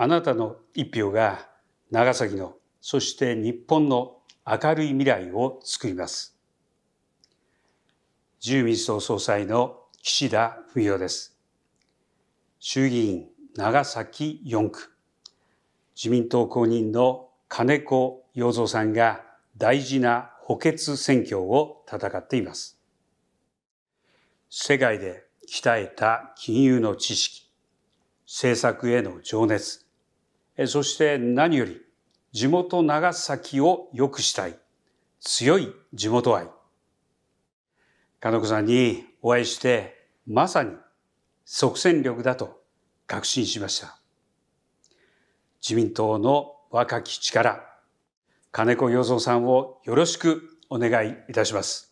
あなたの一票が長崎の、そして日本の明るい未来を作ります。自由民主党総裁の岸田文雄です。衆議院長崎4区、自民党公認の金子洋蔵さんが大事な補欠選挙を戦っています。世界で鍛えた金融の知識、政策への情熱、そして何より地元長崎を良くしたい。強い地元愛。金子さんにお会いして、まさに即戦力だと確信しました。自民党の若き力、金子洋三さんをよろしくお願いいたします。